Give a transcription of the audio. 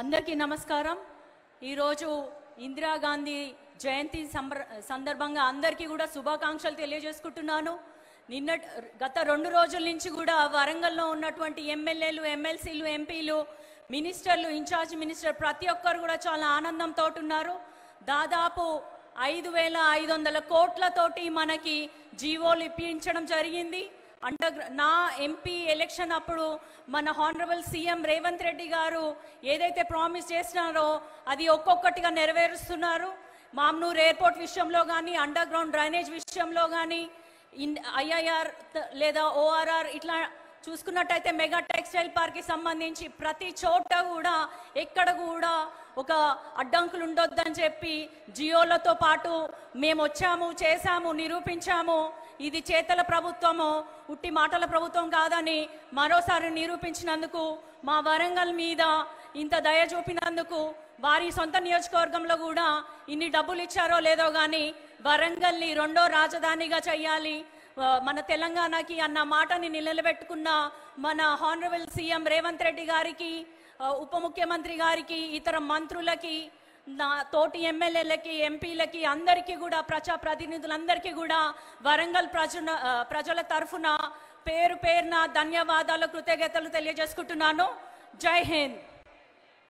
అందరికీ నమస్కారం ఈరోజు ఇందిరాగాంధీ జయంతి సంబర సందర్భంగా అందరికీ కూడా శుభాకాంక్షలు తెలియజేసుకుంటున్నాను నిన్న గత రెండు రోజుల నుంచి కూడా వరంగల్లో ఉన్నటువంటి ఎమ్మెల్యేలు ఎమ్మెల్సీలు ఎంపీలు మినిస్టర్లు ఇన్ఛార్జ్ మినిస్టర్ ప్రతి ఒక్కరు కూడా చాలా ఆనందంతో ఉన్నారు దాదాపు ఐదు వేల ఐదు వందల కోట్లతోటి మనకి జీవోలు ఇప్పించడం జరిగింది అండర్ నా ఎంపీ ఎలక్షన్ అప్పుడు మన హానరబుల్ సీఎం రేవంత్ రెడ్డి గారు ఏదైతే ప్రామిస్ చేసినారో అది ఒక్కొక్కటిగా నెరవేరుస్తున్నారు మామ్నూర్ ఎయిర్పోర్ట్ విషయంలో కానీ అండర్ గ్రౌండ్ డ్రైనేజ్ విషయంలో కానీ ఇన్ ఐఐఆర్ లేదా ఓఆర్ఆర్ ఇట్లా చూసుకున్నట్టయితే మెగా టెక్స్టైల్ పార్క్కి సంబంధించి ప్రతి చోట కూడా ఎక్కడ కూడా ఒక అడ్డంకులు ఉండొద్దని చెప్పి జియోలతో పాటు మేము వచ్చాము చేశాము నిరూపించాము ఇది చేతల ప్రభుత్వము ఉట్టి మాటల ప్రభుత్వం కాదని మరోసారి నిరూపించినందుకు మా వరంగల్ మీద ఇంత దయ చూపినందుకు వారి సొంత నియోజకవర్గంలో కూడా ఇన్ని డబ్బులు ఇచ్చారో లేదో కానీ వరంగల్ని రెండో రాజధానిగా చేయాలి మన తెలంగాణకి అన్న మాటని నిలబెట్టుకున్న మన హానరబుల్ సీఎం రేవంత్ రెడ్డి గారికి ఉప ముఖ్యమంత్రి గారికి ఇతర మంత్రులకి నా తోటి ఎమ్మెల్యేలకి ఎంపీలకి అందరికీ కూడా ప్రజా ప్రతినిధులందరికీ కూడా వరంగల్ ప్రజల ప్రజల తరఫున పేరు పేరున ధన్యవాదాలు కృతజ్ఞతలు తెలియజేసుకుంటున్నాను జై హింద్